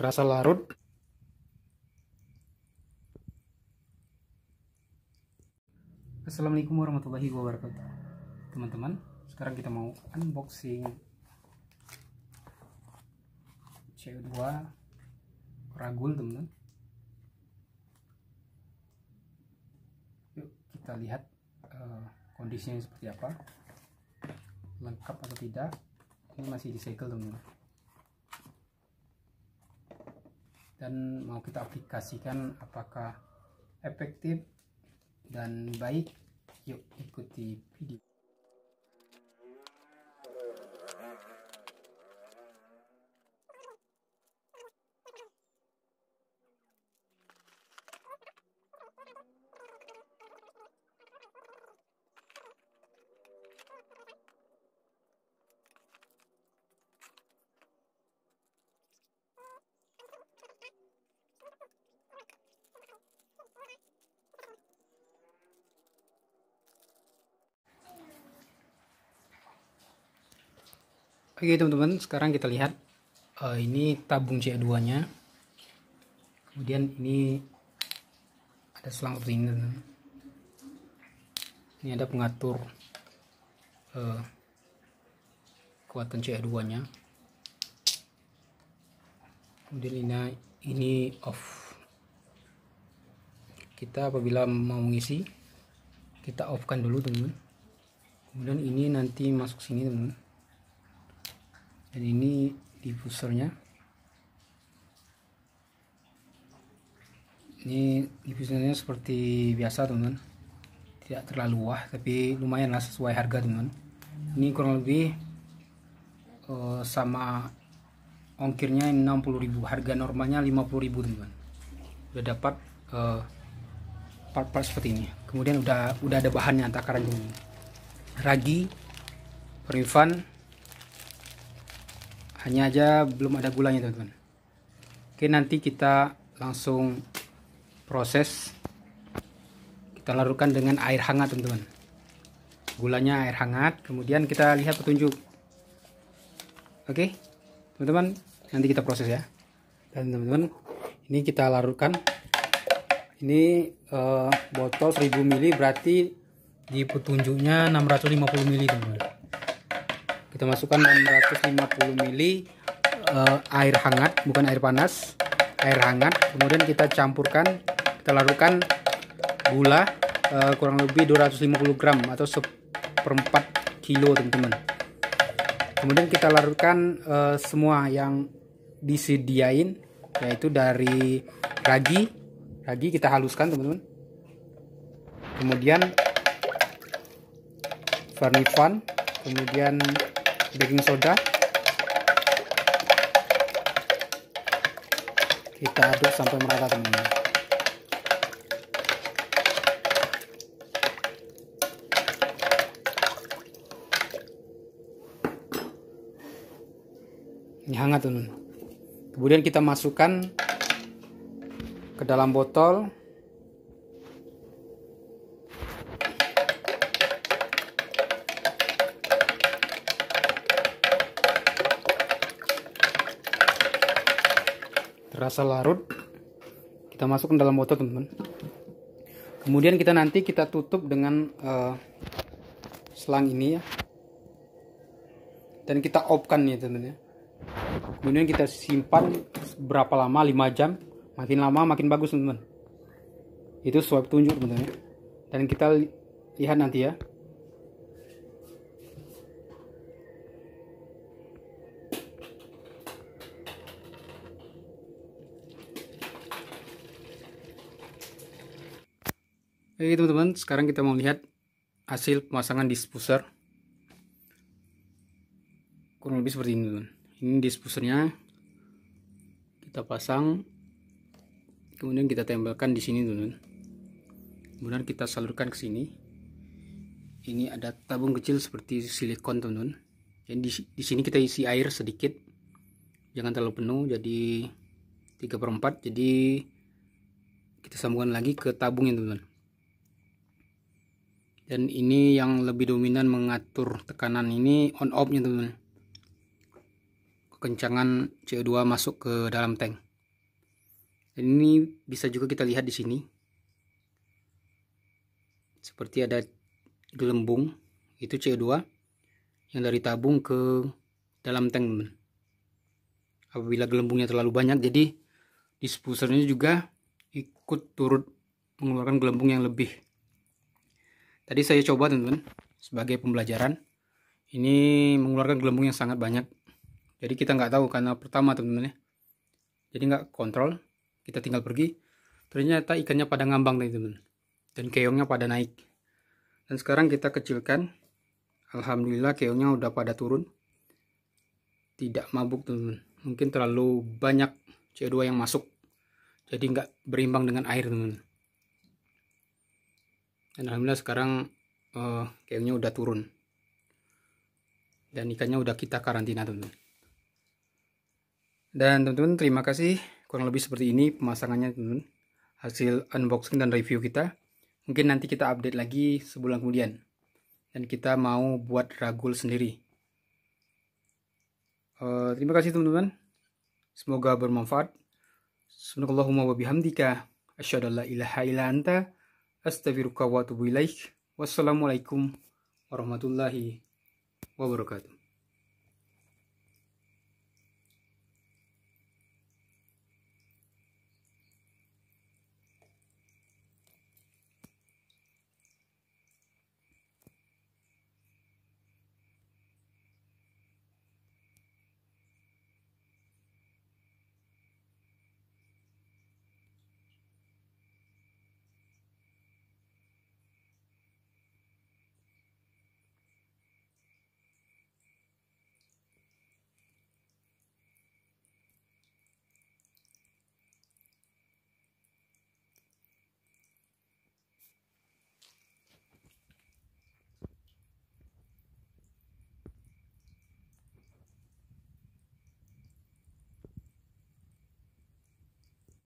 terasa larut. Assalamualaikum warahmatullahi wabarakatuh Teman-teman, sekarang kita mau unboxing CO2 Ragul teman-teman Yuk kita lihat uh, kondisinya seperti apa Lengkap atau tidak Ini masih di cycle teman-teman dan mau kita aplikasikan apakah efektif dan baik yuk ikuti video Oke teman-teman, sekarang kita lihat uh, ini tabung C2-nya. Kemudian ini ada selang seperti ini. Ini ada pengatur uh, kekuatan C2-nya. Kemudian ini ini off. Kita apabila mau mengisi kita off-kan dulu teman-teman. Kemudian ini nanti masuk sini teman-teman dan ini diffusernya ini diffusernya seperti biasa teman-teman tidak terlalu wah tapi lumayanlah sesuai harga teman-teman ini kurang lebih uh, sama ongkirnya 60.000 harga normalnya 50.000 teman-teman udah dapat part eh, part-part seperti ini kemudian udah udah ada bahannya takaran ini ragi perifan hanya aja belum ada gulanya teman-teman oke nanti kita langsung proses kita larutkan dengan air hangat teman-teman gulanya air hangat kemudian kita lihat petunjuk oke teman-teman nanti kita proses ya dan teman-teman ini kita larutkan ini uh, botol 1000 mili berarti di petunjuknya 650 ml teman-teman kita masukkan 650 ml uh, air hangat bukan air panas air hangat kemudian kita campurkan kita larutkan gula uh, kurang lebih 250 gram atau seperempat kilo teman-teman kemudian kita larutkan uh, eh, semua yang disediain yaitu dari ragi ragi kita haluskan teman-teman kemudian vernifan kemudian baking soda kita aduk sampai merata teman-teman ini hangat teman-teman kemudian kita masukkan ke dalam botol terasa larut kita masukkan dalam botol teman-teman kemudian kita nanti kita tutup dengan uh, selang ini ya dan kita opkan ya teman-teman ya kemudian kita simpan berapa lama 5 jam makin lama makin bagus teman-teman itu swipe tunjuk teman-teman ya. dan kita lihat nanti ya Oke teman-teman, sekarang kita mau lihat hasil pemasangan dispuser. Kurang lebih seperti ini teman. Ini dispusernya kita pasang, kemudian kita tempelkan di sini teman. Kemudian kita salurkan ke sini. Ini ada tabung kecil seperti silikon teman. Jadi di, sini kita isi air sedikit, jangan terlalu penuh. Jadi 3 per 4 jadi kita sambungkan lagi ke tabungnya teman-teman dan ini yang lebih dominan mengatur tekanan ini on off nya teman-teman kekencangan CO2 masuk ke dalam tank dan ini bisa juga kita lihat di sini seperti ada gelembung itu CO2 yang dari tabung ke dalam tank teman apabila gelembungnya terlalu banyak jadi dispusernya juga ikut turut mengeluarkan gelembung yang lebih Tadi saya coba teman-teman sebagai pembelajaran. Ini mengeluarkan gelembung yang sangat banyak. Jadi kita nggak tahu karena pertama teman-teman ya. Jadi nggak kontrol. Kita tinggal pergi. Ternyata ikannya pada ngambang teman-teman. Dan keongnya pada naik. Dan sekarang kita kecilkan. Alhamdulillah keongnya udah pada turun. Tidak mabuk teman-teman. Mungkin terlalu banyak CO2 yang masuk. Jadi nggak berimbang dengan air teman-teman dan alhamdulillah sekarang uh, eh, keongnya udah turun dan ikannya udah kita karantina teman-teman dan teman-teman terima kasih kurang lebih seperti ini pemasangannya teman-teman hasil unboxing dan review kita mungkin nanti kita update lagi sebulan kemudian dan kita mau buat ragul sendiri uh, terima kasih teman-teman semoga bermanfaat subhanallahumma wa bihamdika asyhadu an la ilaha illa anta astaghfiruka wa atubu ilaik. Wassalamualaikum warahmatullahi wabarakatuh.